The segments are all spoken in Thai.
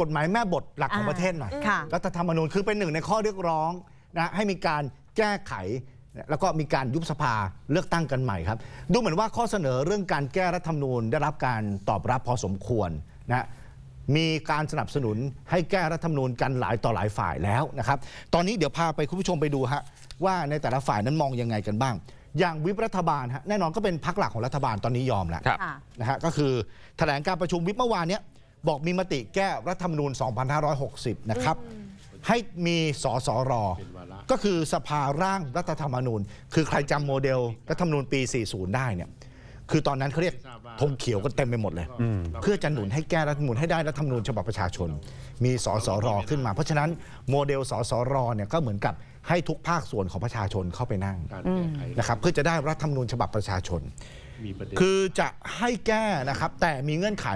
กฎหมายแม่บทหลักของประเทศหน่อยรัฐธรรมนูญคือเป็นหนึ่งในข้อเรียกร้องนะ ให้มีการแก้ไข แล้วก็มีการยุบสภาเลือกตั้งกันใหม่ครับ ดูเหมือนว่าข้อเสนอเรื่องการแก้รัฐธรรมนูญได้รับการตอบรับพอสมควรนะ มีการสนับสนุนให้แก้รัฐธรรมนูญกันหลายต่อหลายฝ่ายแล้วนะครับ ตอนนี้เดี๋ยวพาไปคุณผู้ชมไปดูฮะว่าในแต่ละฝ่ายนั้นมองยังไงกันบ้าง อย่างวิปรัฐบาลฮะแน่นอนก็เป็นพักหลักของรัฐบาลตอนนี้ยอมแล้วนะฮะก็คือแถลงการประชุมวิปเมื่อวานเนี้ยบอกมีมติแก้รัฐธรรมนูญ2560 นะครับ ให้มีสสรก็คือสภาร่างรัฐธรรมนูญ คือใครจำโมเดลรัฐธรรมนูญปี 40 ได้เนี่ย คือตอนนั้นเขาเรียกธงเขียวก็เต็มไปหมดเลย เพื่อจะหนุนให้แก้รัฐธรรมนูญให้ได้รัฐธรรมนูญฉบับประชาชน มีสสรขึ้นมา เพราะฉะนั้นโมเดลสสรเนี่ยก็เหมือนกับให้ทุกภาคส่วนของประชาชนเข้าไปนั่งนะครับ เพื่อจะได้รัฐธรรมนูญฉบับประชาชน คือจะให้แก้นะครับ แต่มีเงื่อนไข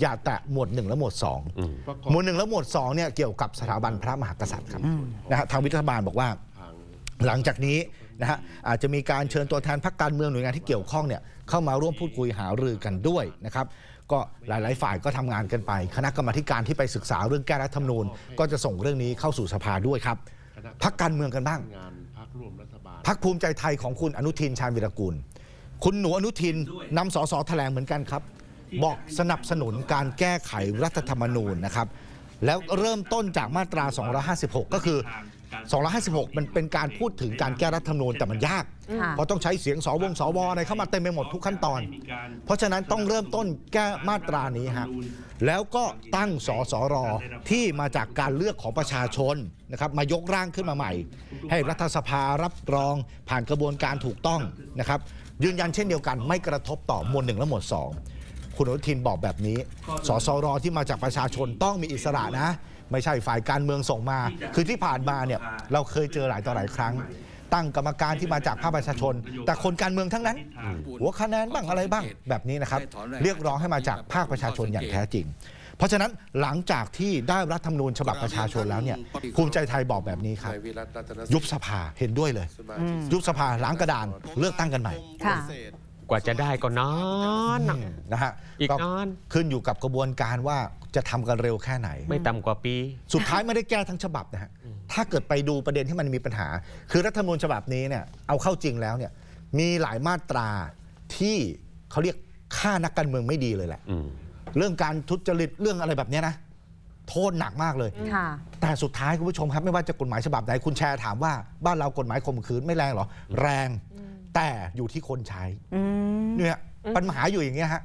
อย่าแตะหมวด 1 และหมวด2 หมวด1และหมวด2เนี่ยเกี่ยวกับสถาบันพระมหากษัตริย์ครับนะฮะ ทางวิทยาบาลบอกว่า หลังจากนี้นะฮะอาจจะมีการเชิญตัวแทนพรรคการเมืองหน่วยงานที่เกี่ยวข้องเนี่ยเข้ามาร่วมพูดคุยหารือกันด้วยนะครับ ก็หลาย ๆ ฝ่ายก็ทำงานกันไป คณะกรรมการที่ไปศึกษา เรื่องแก้รัฐธรรมนูญก็จะส่งเรื่องนี้เข้าสู่สภาด้วยครับพักการเมืองกันบ้างพักภูมิใจไทยของคุณอนุทินชาญวิรากูล คุณหนูอนุทินนำสสแถลงเหมือนกันครับบอกสนับสนุนการแก้ไขรัฐธรรมนูญนะครับแล้วเริ่มต้นจากมาตรา 256 ก็คือ 256 มันเป็นการพูดถึงการแก้รัฐธรรมนูญแต่มันยากเพราะต้องใช้เสียงสวงสวอะไรเข้ามาเต็มไปหมดทุกขั้นตอน เพราะฉะนั้นต้องเริ่มต้นแก้มาตรานี้ฮะแล้วก็ตั้งสสรที่มาจากการเลือกของประชาชนนะครับมายกร่างขึ้นมาใหม่ ให้รัฐสภารับรองผ่านกระบวนการถูกต้องนะครับยืนยันเช่นเดียวกันไม่กระทบต่อ หมวดหนึ่งและหมวดสองคุณอนุทินบอกแบบนี้สสรที่มาจากประชาชนต้องมีอิสระนะ ไม่ใช่ฝ่ายการเมืองส่งมา คือที่ผ่านมาเนี่ยเราเคยเจอหลายต่อหลายครั้งตั้งกรรมการที่มาจากภาคประชาชน แต่คนการเมืองทั้งนั้น หัวคะแนนบ้างอะไรบ้างแบบนี้นะครับ เรียกร้องให้มาจากภาคประชาชนอย่างแท้จริง เพราะฉะนั้นหลังจากที่ได้รัฐธรรมนูญฉบับประชาชนแล้วเนี่ยภูมิใจไทยบอกแบบนี้ครับยุบสภาเห็นด้วยเลย ยุบสภาล้างกระดานเลือกตั้งกันใหม่กว่าจะได้ก็นอนนะฮะอีกนอนขึ้นอยู่กับกระบวนการว่าจะทำกันเร็วแค่ไหน ไม่ต่ำกว่าปี สุดท้ายไม่ได้แก้ทั้งฉบับนะฮะถ้าเกิดไปดูประเด็นที่มันมีปัญหา คือรัฐธรรมนูญฉบับนี้เนี่ยเอาเข้าจริงแล้วเนี่ย มีหลายมาตราที่เขาเรียกฆ่านักการเมืองไม่ดีเลยแหละเรื่องการทุจริตเรื่องอะไรแบบนี้นะ โทษหนักมากเลยแต่สุดท้ายคุณผู้ชมครับไม่ว่าจะกฎหมายฉบับไหนคุณแชร์ถามว่าบ้านเรากฎหมายข่มขืนไม่แรงหรอแรงแต่อยู่ที่คนใช้เนี่ยปัญหาอยู่อย่างเงี้ยฮะ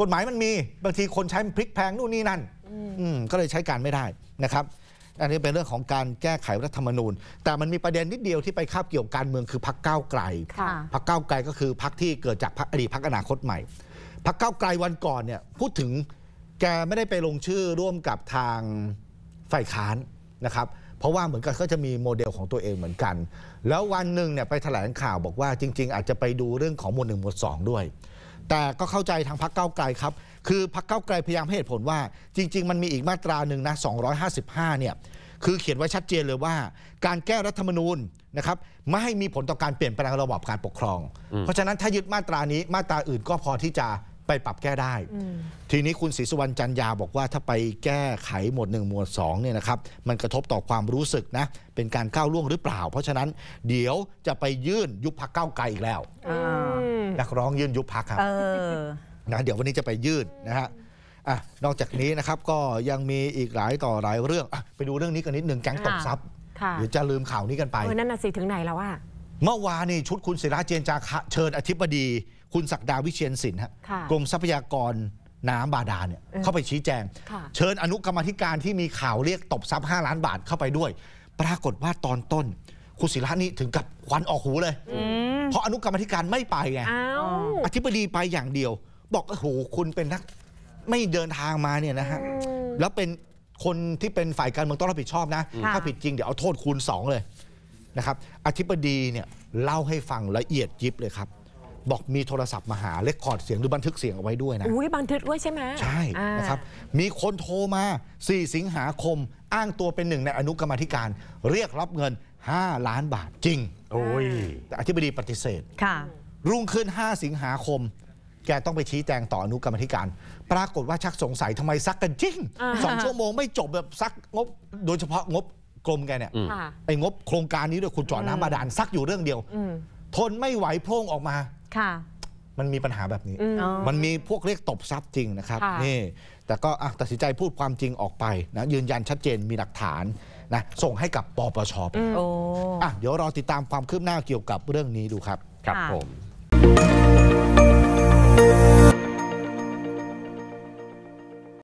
กฎหมายมันมีบางทีคนใช้ มันพลิกแพงนู่นนี่นั่นก็เลยใช้การไม่ได้นะครับ อันนี้เป็นเรื่องของการแก้ไขรัฐธรรมนูญ แต่มันมีประเด็นนิดเดียวที่ไปคาบเกี่ยวการเมืองคือพักก้าวไกลพักก้าวไกลก็คือพักที่เกิดจากอดีตพักอนาคตใหม่พักก้าวไกลวันก่อนเนี่ย พูดถึงแกไม่ได้ไปลงชื่อร่วมกับทางฝ่ายค้านนะครับเพราะว่าเหมือนกันก็จะมีโมเดลของตัวเองเหมือนกัน แล้ววันหนึ่งเนี่ยไปแถลงข่าวบอกว่าจริงๆ อาจจะไปดูเรื่องของหมวดหนึ่งหมวดสองด้วย แต่ก็เข้าใจทางพรรคเก้าไกลครับ คือพรรคเก้าไกลพยายามให้เหตุผลว่าจริงๆ มันมีอีกมาตราหนึ่งนะ255 เนี่ย คือเขียนไว้ชัดเจนเลยว่าการแก้รัฐธรรมนูญนะครับไม่ให้มีผลต่อการเปลี่ยนแปลงระบอบการปกครอง เพราะฉะนั้นถ้ายึดมาตรานี้มาตราอื่นก็พอที่จะไปปรับแก้ได้ ทีนี้คุณศรีสุวรรณจันยาบอกว่า ถ้าไปแก้ไขหมวด1หมวด2เนี่ยนะครับ มันกระทบต่อความรู้สึกนะเป็นการก้าวล่วงหรือเปล่า เพราะฉะนั้นเดี๋ยวจะไปยื่นยุบพักเก้าไกลอีกแล้วนักร้องยื่นยุบพักครับนะเดี๋ยววันนี้จะไปยื่นนะฮะอ่ะนอกจากนี้นะครับก็ยังมีอีกหลายต่อหลายเรื่องไปดูเรื่องนี้กันนิดหนึ่งแก๊งตบทรัพย์เดยจะลืมข่าวนี้กันไปนั่นน่ะสิถึงไหนแล้วอ่ะเมื่อวานนี่ชุดคุณศิราเจนจาคะเชิญอธิบดีคุณศักดาวิเชียนสินฮะกรมทรัพยากรน้ำบาดาลเนี่ยเข้าไปชี้แจง เชิญอนุกรรมธิการที่มีข่าวเรียกตบทรัพย์5ล้านบาทเข้าไปด้วย ปรากฏว่าตอนต้นคุณศิระนี่ถึงกับควันออกหูเลย เพราะอนุกรรมธิการไม่ไปไงออธิบดีไปอย่างเดียว บอกโอ้โหคุณเป็นนักไม่เดินทางมาเนี่ยนะฮะแล้วเป็นคนที่เป็นฝ่ายการเมืองต้องรับผิดชอบนะะถ้าผิดจริงเดี๋ยวเอาโทษคูณ2เลยนะครับอธิบดีเนี่ยเล่าให้ฟังละเอียดยิบเลยครับ บอกมีโทรศัพท์ มาหาเลคคอร์ดเสียงหรือบันทึกเสียง เอาไว้ด้วยนะอุ้ยบันทึกด้วยใช่ไหมใช่ นะครับ มีคนโทรมา 4 สิงหาคมอ้างตัวเป็นหนึ่งในอนุกรรมธิการ เรียกรับเงิน 5 ล้านบาทจริง โอ้ยแต่อธิบดีปฏิเสธค่ะ รุ่งขึ้น 5 สิงหาคม แกต้องไปชี้แจงต่ออนุกรรมธิการ ปรากฏว่าชักสงสัยทำไมซักกันจริงสองชั่วโมงไม่จบแบบซักงบโดยเฉพาะงบกรมแกเนี่ยไอ้งบโครงการนี้ด้วยคุณจอดน้ำบาดาลซักอยู่เรื่องเดียว ทนไม่ไหวโพงออกมา ค่ะ มันมีปัญหาแบบนี้ มันมีพวกเรียกตบซับจริงนะครับ นี่ แต่ก็ตัดสินใจพูดความจริงออกไปนะ ยืนยันชัดเจนมีหลักฐานนะส่งให้กับปปชไปอ่ะเดี๋ยวรอติดตามความคืบหน้าเกี่ยวกับเรื่องนี้ดูครับ ครับผม